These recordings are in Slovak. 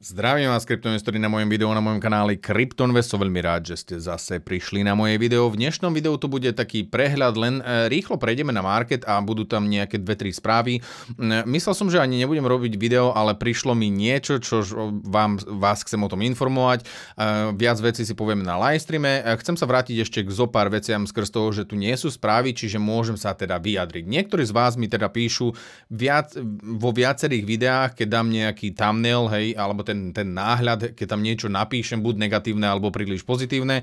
Zdravím vás, kryptoinvestori na mojom videu na mojom kanáli Kryptonvest. Som veľmi rád, že ste zase prišli na moje video. V dnešnom videu to bude taký prehľad, len e, rýchlo prejdeme na market a budú tam nejaké dve tri správy. Mm, e, myslel som, že ani nebudem robiť video, ale prišlo mi niečo, čo vám, vás chcem o tom informovať. E, viac vecí si povieme na livestreame. Chcem sa vrátiť ešte k zopár veciam skrz toho, že tu nie sú správy, čiže môžem sa teda vyjadriť. Niektorí z vás mi teda píšu viac, vo viacerých videách, keď dám nejaký thumbnail, hej, alebo ten, ten náhľad, keď tam niečo napíšem, buď negatívne alebo príliš pozitívne, e,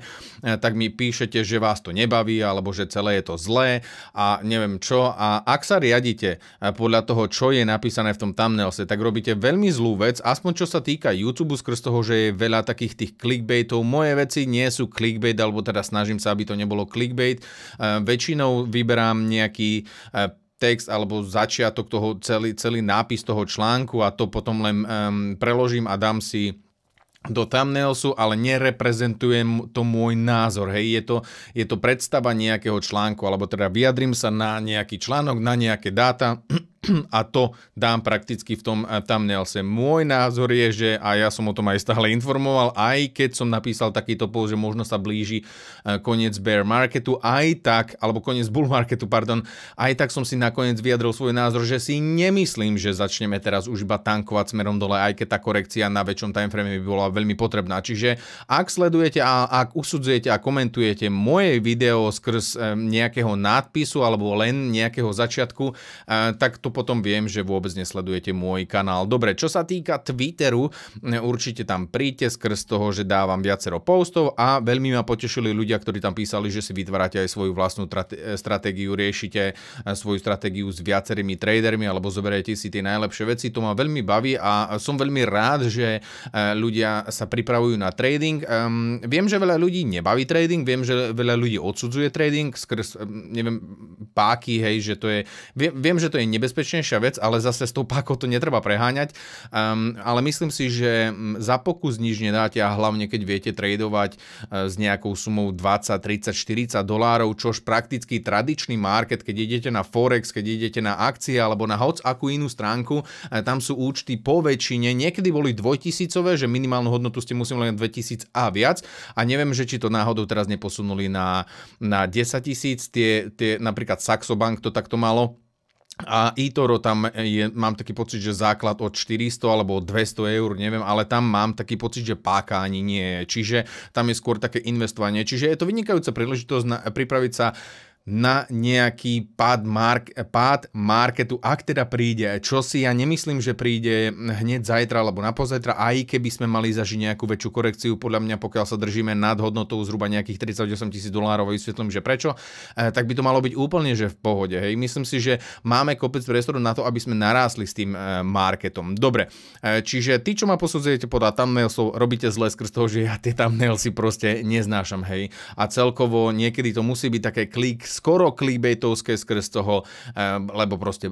tak mi píšete, že vás to nebaví alebo že celé je to zlé a neviem čo. A ak sa riadite e, podľa toho, čo je napísané v tom thumbnailse, tak robíte veľmi zlú vec, aspoň čo sa týka YouTube skrz toho, že je veľa takých tých clickbaitov. Moje veci nie sú clickbait, alebo teda snažím sa, aby to nebolo clickbait. E, väčšinou vyberám nejaký text alebo začiatok toho, celý, celý nápis toho článku a to potom len um, preložím a dám si do thumbnailsu, ale nereprezentujem to môj názor. Hej, je to, je to predstava nejakého článku, alebo teda vyjadrim sa na nejaký článok, na nejaké dáta a to dám prakticky v tom eh, thumbnailse. Môj názor je, že a ja som o tom aj stále informoval, aj keď som napísal takýto pol, že možno sa blíži eh, koniec bear marketu, aj tak, alebo koniec bull marketu, pardon, aj tak som si nakoniec vyjadril svoj názor, že si nemyslím, že začneme teraz už iba tankovať smerom dole, aj keď tá korekcia na väčšom timeframe by bola veľmi potrebná. Čiže ak sledujete a ak usudzujete a komentujete moje video skrz eh, nejakého nádpisu alebo len nejakého začiatku, tak to to potom viem, že vôbec nesledujete môj kanál. Dobre, čo sa týka Twitteru, určite tam príďte skrz toho, že dávam viacero postov a veľmi ma potešili ľudia, ktorí tam písali, že si vytvárate aj svoju vlastnú stratégiu, riešite e, svoju stratégiu s viacerými tradermi alebo zoberiete si tie najlepšie veci. To ma veľmi baví a som veľmi rád, že e, ľudia sa pripravujú na trading. Viem, že veľa ľudí nebaví trading, viem, že veľa ľudí odsudzuje trading skrz, neviem, páky, hej, že to je, viem, že to je nebezpečné nebezpečnejšia vec, ale zase s tou pákou to netreba preháňať. Um, ale myslím si, že mm, za pokus nič nedáte a hlavne keď viete tradovať e, s nejakou sumou 20, 30, 40 dolárov, čož prakticky tradičný market, keď idete na Forex, keď idete na akcie alebo na hoc akú inú stránku, e, tam sú účty po väčšine, niekedy boli dvojtisícové, že minimálnu hodnotu ste museli len 2000 a viac a neviem, že či to náhodou teraz neposunuli na, na 10 tisíc, tie, tie napríklad Saxo Bank to takto malo, a eToro tam je, mám taký pocit, že základ od 400 alebo od 200 eur, neviem, ale tam mám taký pocit, že páka ani nie je. Čiže tam je skôr také investovanie. Čiže je to vynikajúca príležitosť na, pripraviť sa na nejaký pád, mark, pád marketu, ak teda príde, čo si ja nemyslím, že príde hneď zajtra alebo na pozajtra, aj keby sme mali zažiť nejakú väčšiu korekciu, podľa mňa pokiaľ sa držíme nad hodnotou zhruba nejakých 38 tisíc dolárov, vysvetlím, že prečo, eh, tak by to malo byť úplne že v pohode. Hej. Myslím si, že máme kopec priestoru na to, aby sme narásli s tým eh, marketom. Dobre, eh, čiže ty, čo ma posudzujete podľa thumbnailsov, robíte zle skrz toho, že ja tie thumbnailsy proste neznášam, hej. A celkovo niekedy to musí byť také klik skoro klíbejtovské skrz toho, lebo proste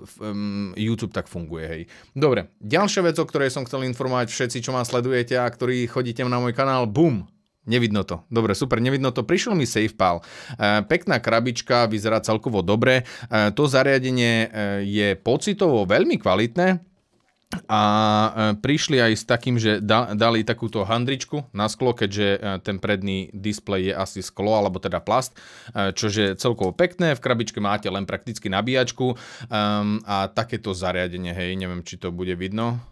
YouTube tak funguje, hej. Dobre, ďalšia vec, o ktorej som chcel informovať všetci, čo ma sledujete a ktorí chodíte na môj kanál, bum, Nevidno to. Dobre, super, nevidno to. Prišiel mi SafePal. E, pekná krabička, vyzerá celkovo dobre. E, to zariadenie e, je pocitovo veľmi kvalitné a e, prišli aj s takým, že dali takúto handričku na sklo, keďže e, ten predný displej je asi sklo alebo teda plast, e, čo je celkovo pekné. V krabičke máte len prakticky nabíjačku a takéto zariadenie, hej, neviem, či to bude vidno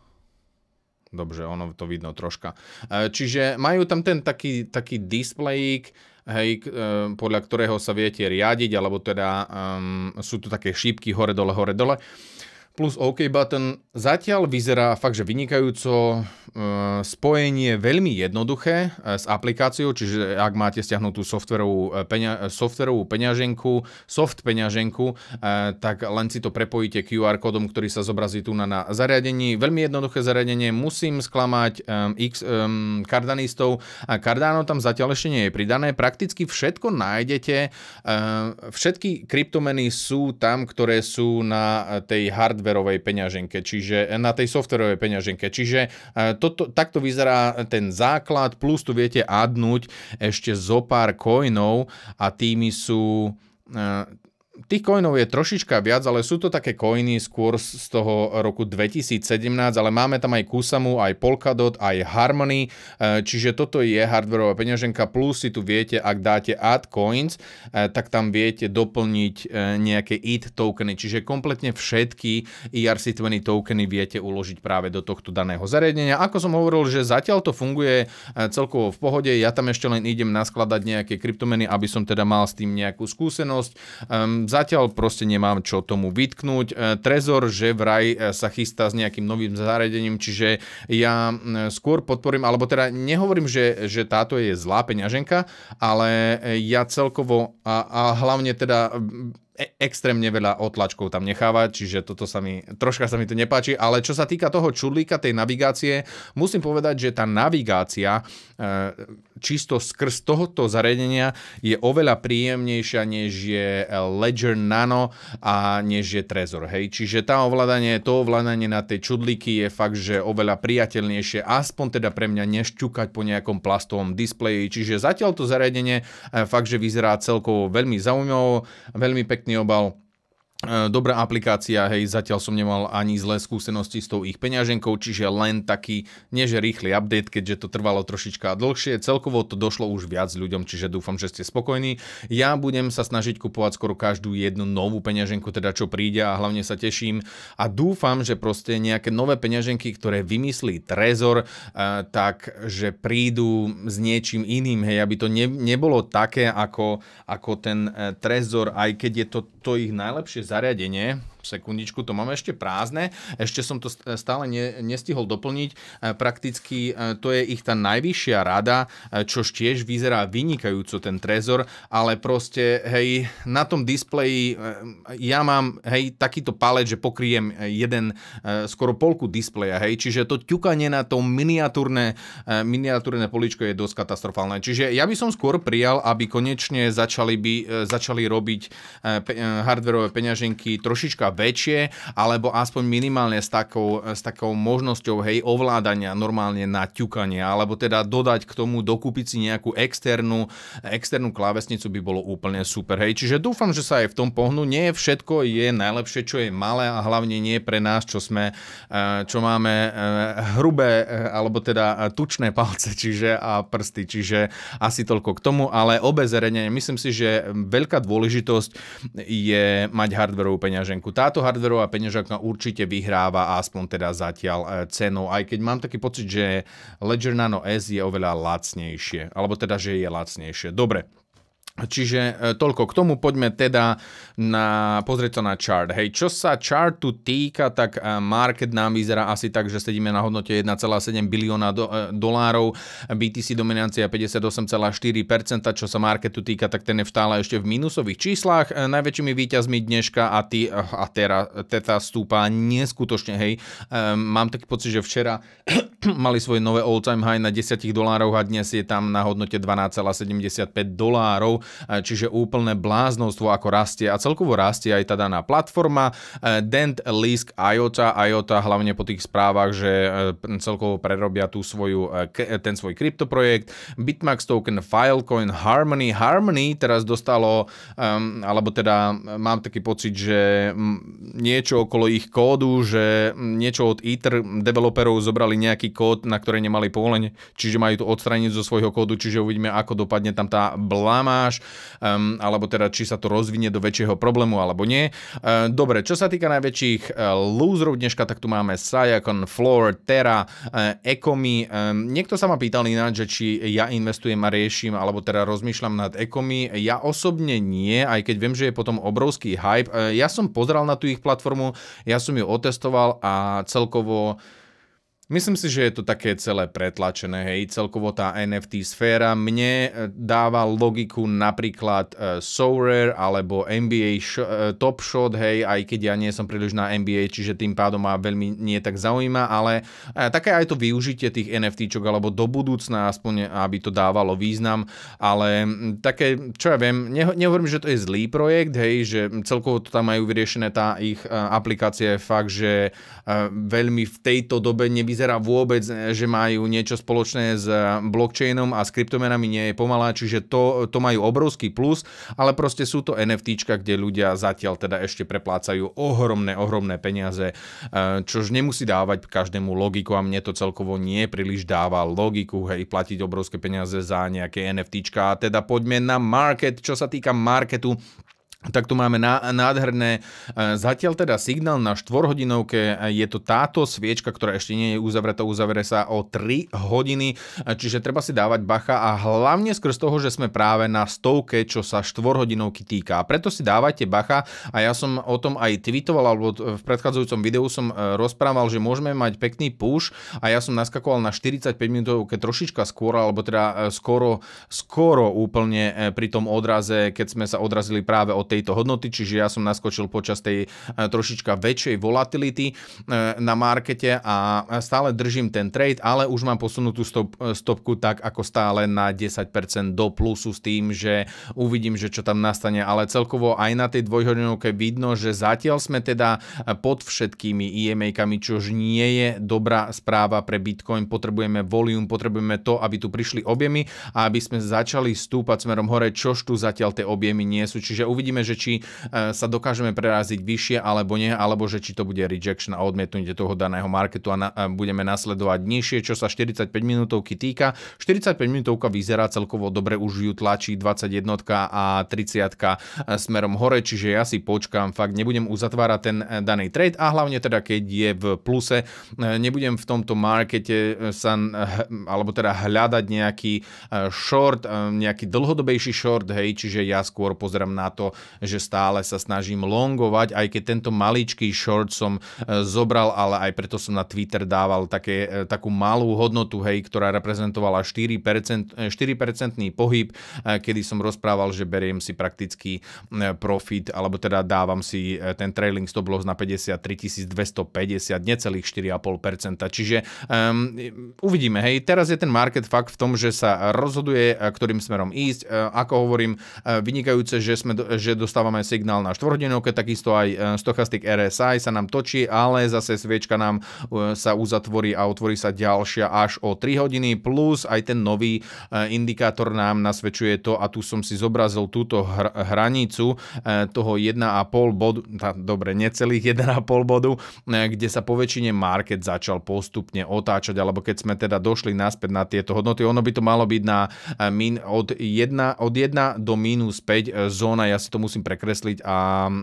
Dobre ono to vidno troška. Čiže majú tam ten taký, taký displejík, hej, podľa ktorého sa viete riadiť, alebo teda um, sú tu také šípky hore-dole, hore-dole. Uh, plus OK button zatiaľ vyzerá fakt, že vynikajúco. E, spojenie veľmi jednoduché e, s aplikáciou, čiže ak máte stiahnutú softverovú, e, peňa, softverovú peňaženku, soft peňaženku, tak len si to prepojíte QR kódom, ktorý sa zobrazí tu na, na zariadení. Veľmi jednoduché zariadenie, musím sklamať um, X um, kardanistov. Kardáno tam zatiaľ ešte nie je pridané, prakticky všetko nájdete. Um, všetky kryptomeny sú tam, ktoré sú na tej hard hardverovej peňaženke, čiže e, na tej softverovej peňaženke. Čiže e, toto, takto vyzerá ten základ, plus tu viete adnúť ešte zo pár coinov a tými sú e, Tých coinov je trošička viac, ale sú to také coiny skôr z toho roku 2017, ale máme tam aj Kusamu, aj Polkadot, aj Harmony, e, čiže toto je hardwareová peňaženka, plus si tu viete, ak dáte add coins, e, tak tam viete doplniť e, nejaké ETH tokeny, čiže kompletne všetky ERC20 tokeny viete uložiť práve do tohto daného zariadenia. Ako som hovoril, že zatiaľ to funguje celkovo v pohode, ja tam ešte len idem naskladať nejaké kryptomeny, aby som teda mal s tým nejakú skúsenosť ehm, zatiaľ proste nemám čo tomu vytknúť. E, Trezor, že vraj e, sa chystá s nejakým novým zariadením, čiže ja skôr podporím, alebo teda nehovorím, že, že táto je zlá peňaženka, ale e, ja celkovo a, a hlavne teda e- extrémne veľa otlačkov tam necháva, čiže toto sa mi, troška sa mi to nepáči, ale čo sa týka toho čudlíka, tej navigácie, musím povedať, že tá navigácia e, čisto skrz tohoto zariadenia je oveľa príjemnejšia, než je Ledger Nano a než je Trezor, hej. Čiže tá ovládanie, to ovládanie na tej čudlíky je fakt, že oveľa priateľnejšie, aspoň teda pre mňa nešťukať po nejakom plastovom displeji, čiže zatiaľ to zariadenie e, fakt, že vyzerá celkovo veľmi zaujímavo, veľmi pekne pekný obal Eh, dobrá aplikácia, hej, zatiaľ som nemal ani zlé skúsenosti s tou ich peňaženkou, čiže len taký, nie že rýchly update, keďže to trvalo trošička dlhšie, celkovo to došlo už viac ľuďom, čiže dúfam, že ste spokojní. Ja budem sa snažiť kupovať skoro každú jednu novú peňaženku, teda čo príde a hlavne sa teším a dúfam, že proste nejaké nové peňaženky, ktoré vymyslí Trezor, eh, tak, že prídu s niečím iným, hej, aby to ne, nebolo také ako, ako ten eh, Trezor, aj keď je to, to ich najlepšie zariadenie, sekundičku, to máme ešte prázdne, ešte som to stále ne, nestihol doplniť. E, prakticky e, to je ich tá najvyššia rada, e, čo tiež vyzerá vynikajúco ten trezor, ale proste, hej, na tom displeji ja mám, hej, takýto palet, že pokryjem jeden, skoro polku displeja, hej, čiže to ťukanie na to miniatúrne, miniatúrne poličko je dosť katastrofálne. Čiže ja by som skôr prijal, aby konečne začali, by, začali robiť hardwareové peňaženky trošička väčšie, alebo aspoň minimálne s takou, s takou možnosťou hej, ovládania normálne na ťukanie, alebo teda dodať k tomu, dokúpiť si nejakú externú, externú klávesnicu by bolo úplne super. Hej. Čiže dúfam, že sa aj v tom pohnú. Nie všetko je najlepšie, čo je malé a hlavne nie pre nás, čo sme, eh, čo máme eh, hrubé, eh, alebo teda tučné palce, čiže a prsty, čiže asi toľko k tomu, ale obezerenie, myslím si, že veľká dôležitosť je mať hardwareovú peňaženku. Tá táto hardverová peňažka určite vyhráva aspoň teda zatiaľ e, cenou, aj keď mám taký pocit, že Ledger Nano S je oveľa lacnejšie, alebo teda, že je lacnejšie. Dobre, Čiže e, toľko k tomu, poďme teda na, pozrieť sa na chart. Hej, čo sa chartu týka, tak e, market nám vyzerá asi tak, že sedíme na hodnote 1,7 bilióna do, e, dolárov, BTC dominancia 58,4%, čo sa marketu týka, tak ten je vtále ešte v minusových číslach. E, najväčšími výťazmi dneška a, ty, e, a teraz teta stúpa neskutočne, hej. E, mám taký pocit, že včera mali svoje nové all-time high na 10 dolároch a dnes je tam na hodnote 12,75 dolárov, e, čiže úplné bláznostvo ako rastie a celkovo rastie aj tá daná platforma. E, Dent, Lisk, IOTA, IOTA hlavne po tých správach, že e, celkovo prerobia tú svoju, ten svoj kryptoprojekt. Bitmax token, Filecoin, Harmony. Harmony teraz dostalo, alebo teda mám taký pocit, že niečo okolo ich kódu, že niečo od Ether developerov zobrali nejaký kód, na ktoré nemali povolenie, čiže majú to odstrániť zo svojho kódu, čiže uvidíme, ako dopadne tam tá blamáž, um, alebo teda či sa to rozvinie do väčšieho problému alebo nie. Uh, dobre, čo sa týka najväčších uh, ehm, loserov dneška, tak tu máme Sayakon, Floor, Terra, uh, Ecomi. Um, niekto sa ma pýtal ináč, že či ja investujem a riešim, alebo teda rozmýšľam nad Ecomi. Ja osobne nie, aj keď viem, že je potom obrovský hype. Uh, ja som pozeral na tú ich platformu, ja som ju otestoval a celkovo Myslím si, že je to také celé pretlačené, hej, celkovo tá NFT sféra. Mne e, dáva logiku napríklad uh, Sourare alebo NBA sh- uh, e, Top Shot, hej, aj keď ja nie som príliš na NBA, čiže tým pádom ma veľmi nie tak zaujíma, ale uh, také aj to využitie tých NFTčok alebo do budúcna aspoň, aby to dávalo význam, ale také, čo ja viem, neho- nehovorím, že to je zlý projekt, hej, že celkovo to tam majú vyriešené, tá ich uh, aplikácia je fakt, že uh, veľmi v tejto dobe nevyzerá nevyzerá vôbec, e, že majú niečo spoločné s e, blockchainom a s kryptomenami nie je pomalá, čiže to, to majú obrovský plus, ale proste sú to NFT, kde ľudia zatiaľ teda ešte preplácajú ohromné, ohromné peniaze, e, čož nemusí dávať každému logiku a mne to celkovo nie príliš dáva logiku, hej, platiť obrovské peniaze za nejaké NFT. A teda poďme na market, čo sa týka marketu, tak tu máme nádherné. E, zatiaľ teda signál na 4 hodinovke e, je to táto sviečka, ktorá ešte nie je uzavretá, uzavere sa o 3 hodiny, e, čiže treba si dávať bacha a hlavne skrz toho, že sme práve na stovke, čo sa 4 hodinovky týka. A preto si dávajte bacha a ja som o tom aj tweetoval, alebo v predchádzajúcom videu som rozprával, že môžeme mať pekný push a ja som naskakoval na 45 minútovke trošička skôr, alebo teda skoro, skoro úplne pri tom odraze, keď sme sa odrazili práve od tejto hodnoty, čiže ja som naskočil počas tej e, trošička väčšej volatility e, na markete a stále držím ten trade, ale už mám posunutú stop, e, stopku tak ako stále na 10% do plusu s tým, že uvidím, že čo tam nastane, ale celkovo aj na tej dvojhodinovke vidno, že zatiaľ sme teda pod všetkými EMA-kami, čož nie je dobrá správa pre Bitcoin. Potrebujeme volume, potrebujeme to, aby tu prišli objemy a aby sme začali stúpať smerom hore, čož tu zatiaľ tie objemy nie sú. Čiže uvidíme, že či e, sa dokážeme preraziť vyššie alebo nie, alebo že či to bude rejection a odmietnutie toho daného marketu a, na, a e, budeme nasledovať nižšie, čo sa 45 minútovky týka. 45 minútovka vyzerá celkovo dobre, už ju tlačí 21 a 30 e, smerom hore, čiže ja si počkám, fakt nebudem uzatvárať ten daný trade a hlavne teda keď je v pluse, nebudem v tomto markete sa, alebo teda hľadať nejaký short, nejaký dlhodobejší short, hej, čiže ja skôr pozerám na to, že stále sa snažím longovať, aj keď tento maličký short som e, zobral, ale aj preto som na Twitter dával také, e, takú malú hodnotu, hej, ktorá reprezentovala 4%, 4% e, pohyb, kedy som rozprával, že beriem si prakticky profit, alebo teda dávam si ten trailing stop loss na 53 250, necelých 4,5%. Čiže um, uvidíme, hej, teraz je ten market fakt v tom, že sa rozhoduje, ktorým smerom ísť. Ako hovorím, vynikajúce, že, sme, že dostávame signál na štvorhodinovke, takisto aj e, stochastik RSI sa nám točí, ale zase sviečka nám e, sa uzatvorí a otvorí sa ďalšia až o 3 hodiny, plus aj ten nový e, indikátor nám nasvedčuje to, a tu som si zobrazil túto hr- hranicu toho 1,5 bodu, tá, dobre, necelých 1,5 bodu, kde sa po väčšine market začal postupne otáčať, alebo keď sme teda došli naspäť na tieto hodnoty, ono by to malo byť na min, od, 1, od 1 do minus 5 zóna, ja si tomu musím prekresliť a e,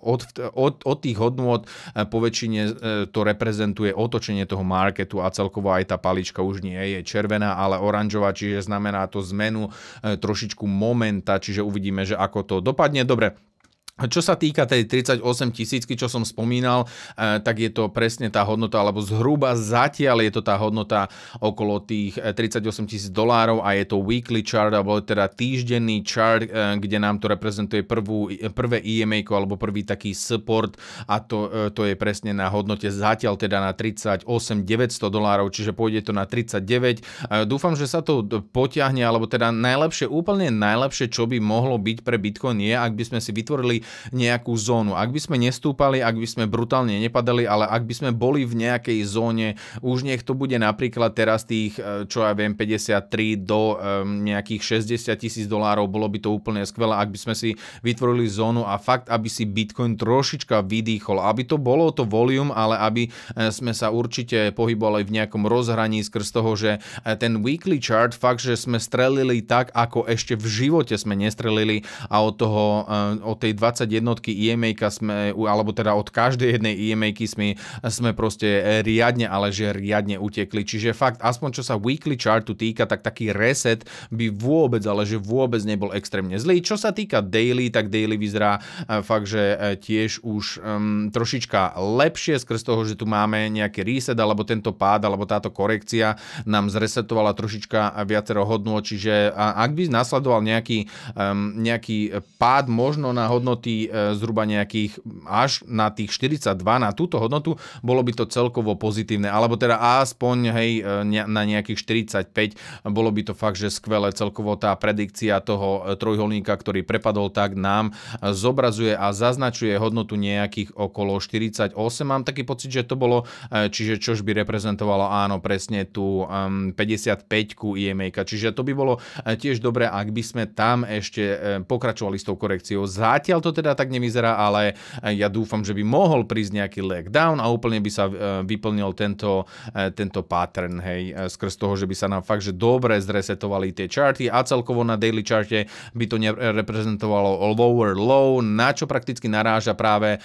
od, od, od tých hodnôt e, po väčšine e, to reprezentuje otočenie toho marketu a celkovo aj tá palička už nie je červená, ale oranžová, čiže znamená to zmenu trošičku momenta, čiže uvidíme, že ako to dopadne. Dobre, čo sa týka tej 38 tisícky, čo som spomínal, e, tak je to presne tá hodnota, alebo zhruba zatiaľ je to tá hodnota okolo tých 38 e, tisíc dolárov a je to weekly chart, alebo teda týždenný chart, e, kde nám to reprezentuje prvú, prvé EMA, alebo prvý taký support a to, to je presne na hodnote zatiaľ teda na 38 900 dolárov, čiže pôjde to na 39. Dúfam, že sa to potiahne, alebo teda najlepšie, úplne najlepšie, čo by mohlo byť pre Bitcoin je, ak by sme si vytvorili nejakú zónu. Ak by sme nestúpali, ak by sme brutálne nepadali, ale ak by sme boli v nejakej zóne, už nech to bude napríklad teraz tých, e, čo ja viem, 53 do um, nejakých 60 tisíc dolárov, bolo by to úplne skvelé, ak by sme si vytvorili zónu a fakt, aby si Bitcoin trošička vydýchol, aby to bolo to volume, ale aby e, sme sa určite pohybovali v nejakom rozhraní skrz toho, že e, ten weekly chart fakt, že sme strelili tak, ako ešte v živote sme nestrelili a od, toho, od tej 20 jednotky EMA sme, alebo teda od každej jednej EMA sme, sme proste e, riadne, ale že riadne utekli. Čiže fakt, aspoň čo sa weekly chartu týka, tak taký reset by vôbec, ale že vôbec nebol extrémne zlý. Čo sa týka daily, tak daily vyzerá e, fakt, že e, tiež už um, trošička lepšie skrz toho, že tu máme nejaký reset, alebo tento pád, alebo táto korekcia nám zresetovala trošička viacero hodnot, čiže ak by nasledoval nejaký, um, nejaký pád možno na hodnoty hodnoty e, zhruba nejakých až na tých 42, na túto hodnotu, bolo by to celkovo pozitívne. Alebo teda aspoň hej, e, na nejakých 45 bolo by to fakt, že skvelé celkovo tá predikcia toho e, trojholníka, ktorý prepadol tak nám zobrazuje a zaznačuje hodnotu nejakých okolo 48. Mám taký pocit, že to bolo, čiže čož by reprezentovalo áno, presne tú 55 ku IMA. Čiže to by bolo tiež dobré, ak by sme tam ešte pokračovali s tou korekciou. Zatiaľ to teda tak nevyzerá, ale eh, ja dúfam, že by mohol prísť nejaký leg down a úplne by sa eh, vyplnil tento, eh, tento pattern, hej, skrz toho, že by sa nám fakt, že dobre zresetovali tie charty a celkovo na daily charte by to reprezentovalo lower low, na čo prakticky naráža práve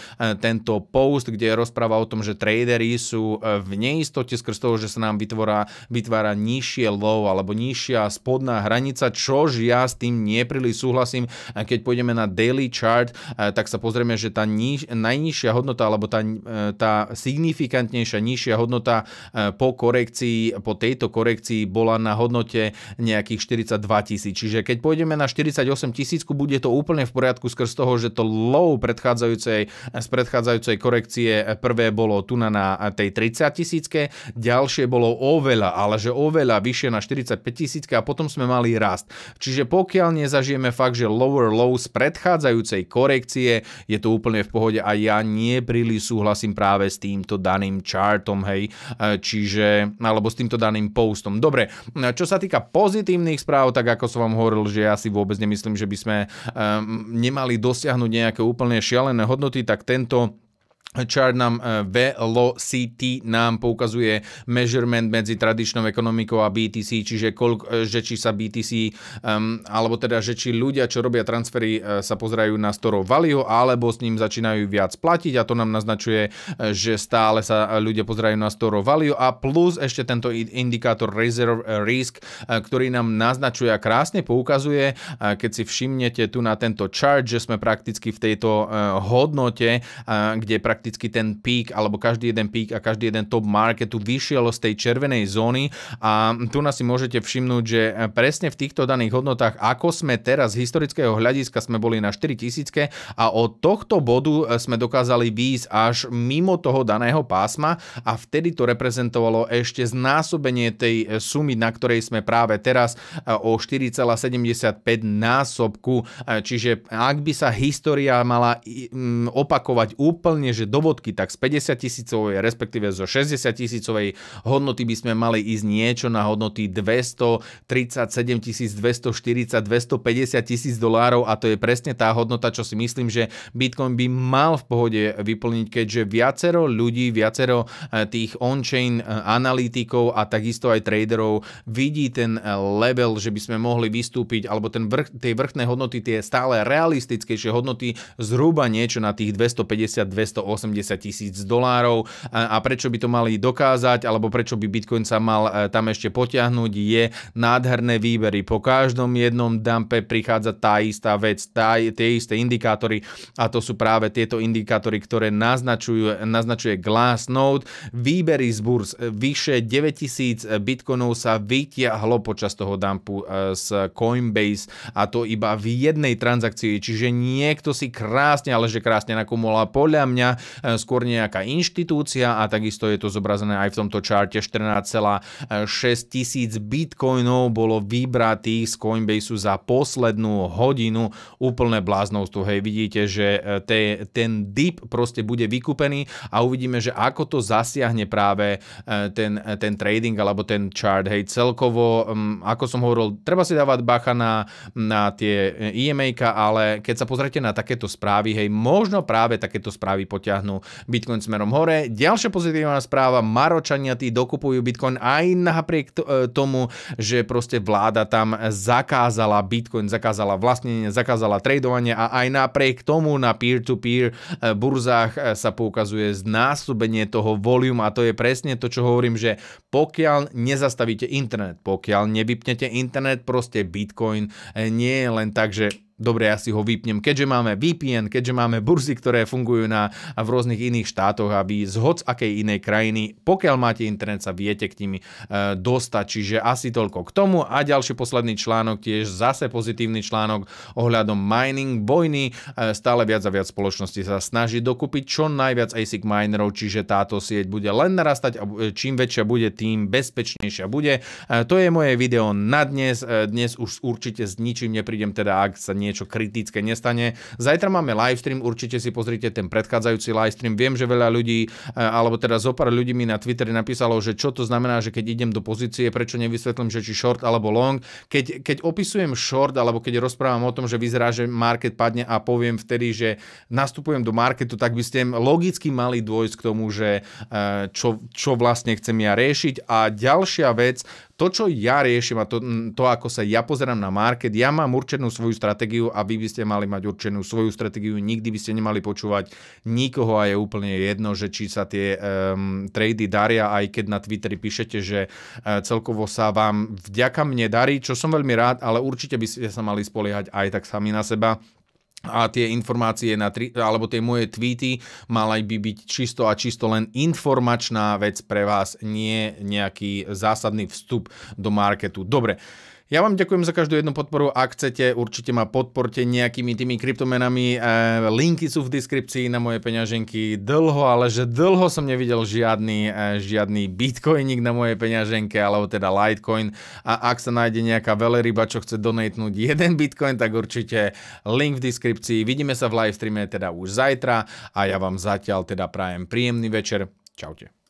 tento post, kde je rozpráva o tom, že tradery sú v neistote skrz toho, že sa nám vytvorá, vytvára nižšie low alebo nižšia spodná hranica, čo ja s tým nepríliš súhlasím. Keď pôjdeme na daily chart, E, tak sa pozrieme, že tá niž, najnižšia hodnota alebo tá, e, tá signifikantnejšia nižšia hodnota e, po korekcii, po tejto korekcii bola na hodnote nejakých 42 tisíc. Čiže keď pôjdeme na 48 tisíc, bude to úplne v poriadku skrz toho, že to low predchádzajúcej, z predchádzajúcej korekcie prvé bolo tu na, na tej 30 tisícke, ďalšie bolo oveľa, ale že oveľa vyššie na 45 tisícke a potom sme mali rast. Čiže pokiaľ nezažijeme fakt, že lower low z predchádzajúcej korekcie, korekcie, je to úplne v pohode a ja nie príliš súhlasím práve s týmto daným chartom, hej, e, čiže, alebo s týmto daným postom. Dobre, e, čo sa týka pozitívnych správ, tak ako som vám hovoril, že ja si vôbec nemyslím, že by sme um, nemali dosiahnuť nejaké úplne šialené hodnoty, tak tento Chart nám e, velocity nám poukazuje measurement medzi tradičnou ekonomikou a BTC, čiže koľko e, že či sa BTC, um, alebo teda, že či ľudia, čo robia transfery, e, sa pozerajú na Storo Valiho, alebo s ním začínajú viac platiť a to nám naznačuje, že stále sa ľudia pozerajú na Storo Valiho a plus ešte tento indikátor Reserve Risk, ktorý nám naznačuje a krásne poukazuje, keď si všimnete tu na tento chart, že sme prakticky v tejto hodnote, kde prakticky prakticky ten pík, alebo každý jeden pík a každý jeden top marketu vyšiel z tej červenej zóny a tu nás si môžete všimnúť, že e, presne v týchto daných hodnotách, ako sme teraz z historického hľadiska sme boli na 4000 a od tohto bodu e, sme dokázali výjsť až mimo toho daného pásma a vtedy to reprezentovalo ešte znásobenie tej e, sumy, na ktorej sme práve teraz o 4,75 násobku. Čiže ak by sa história mala opakovať úplne, že do vodky, tak z 50 tisícovej, respektíve zo 60 tisícovej hodnoty by sme mali ísť niečo na hodnoty 237 240, 250 tisíc dolárov a to je presne tá hodnota, čo si myslím, že Bitcoin by mal v pohode vyplniť, keďže viacero ľudí, viacero e, tých on-chain e, analytikov a takisto aj traderov vidí ten e, level, že by sme mohli vystúpiť, alebo ten vrch, tie vrchné hodnoty, tie stále realistickejšie hodnoty, zhruba niečo na tých 250-280 80 tisíc dolárov a prečo by to mali dokázať alebo prečo by Bitcoin sa mal e, tam ešte potiahnuť je nádherné výbery. Po každom jednom dumpe prichádza tá istá vec, tá, tie isté indikátory a to sú práve tieto indikátory, ktoré naznačujú, naznačuje Glassnode. Výbery z burs vyše 9000 bitcoinov sa vytiahlo počas toho dumpu e, z Coinbase a to iba v jednej transakcii, čiže niekto si krásne, ale že krásne nakumulá podľa mňa E, skôr nejaká inštitúcia a takisto je to zobrazené aj v tomto čarte 14,6 tisíc bitcoinov bolo vybratých z Coinbaseu za poslednú hodinu. Úplné bláznostu. hej, vidíte, že e, te, ten dip proste bude vykúpený a uvidíme, že ako to zasiahne práve e, ten, ten trading alebo ten chart, hej, celkovo, ako som hovoril, treba si dávať bacha na, na tie IMA, ale keď sa pozrite na takéto správy, hej, možno práve takéto správy potiahnuť potiahnú Bitcoin smerom hore. Ďalšia pozitívna správa, Maročania tí dokupujú Bitcoin aj napriek e, tomu, že proste vláda tam zakázala Bitcoin, zakázala vlastnenie, zakázala tradovanie a aj napriek tomu na peer-to-peer e, burzách e, sa poukazuje znásobenie toho volume a to je presne to, čo hovorím, že pokiaľ nezastavíte internet, pokiaľ nevypnete internet, proste Bitcoin nie je len tak, že dobre, ja si ho vypnem, keďže máme VPN, keďže máme burzy, ktoré fungujú na, v rôznych iných štátoch, aby z hoc akej inej krajiny, pokiaľ máte internet, sa viete k nimi e, dostať. Čiže asi toľko k tomu. A ďalší posledný článok, tiež zase pozitívny článok ohľadom mining vojny. E, stále viac a viac spoločnosti sa snaží dokúpiť čo najviac ASIC minerov, čiže táto sieť bude len narastať a e, čím väčšia bude, tým bezpečnejšia bude. E, to je moje video na dnes. E, dnes už určite s ničím neprídem, teda ak sa nie niečo kritické nestane. Zajtra máme livestream, určite si pozrite ten predchádzajúci livestream. Viem, že veľa ľudí, e, alebo teda zopár ľudí mi na Twitteri napísalo, že čo to znamená, že keď idem do pozície, prečo nevysvetlím, že či short alebo long. Keď, keď opisujem short, alebo keď rozprávam o tom, že vyzerá, že market padne a poviem vtedy, že nastupujem do marketu, tak by ste logicky mali dôjsť k tomu, že e, čo, čo vlastne chcem ja riešiť. A ďalšia vec, to, čo ja riešim a to, to, ako sa ja pozerám na market, ja mám určenú svoju stratégiu a vy by ste mali mať určenú svoju stratégiu. Nikdy by ste nemali počúvať nikoho a je úplne jedno, že či sa tie um, trady daria, aj keď na Twitteri píšete, že uh, celkovo sa vám vďaka mne darí, čo som veľmi rád, ale určite by ste sa mali spoliehať aj tak sami na seba a tie informácie na tri, alebo tie moje tweety mali by byť čisto a čisto len informačná vec pre vás, nie nejaký zásadný vstup do marketu. Dobre, ja vám ďakujem za každú jednu podporu. Ak chcete, určite ma podporte nejakými tými kryptomenami. E, linky sú v deskripcii na moje peňaženky. Dlho, ale že dlho som nevidel žiadny, e, žiadny bitcoinik na mojej peňaženke, alebo teda Litecoin. A ak sa nájde nejaká veleryba, čo chce donatnúť jeden bitcoin, tak určite link v deskripcii. Vidíme sa v live streame teda už zajtra a ja vám zatiaľ teda prajem príjemný večer. Čaute.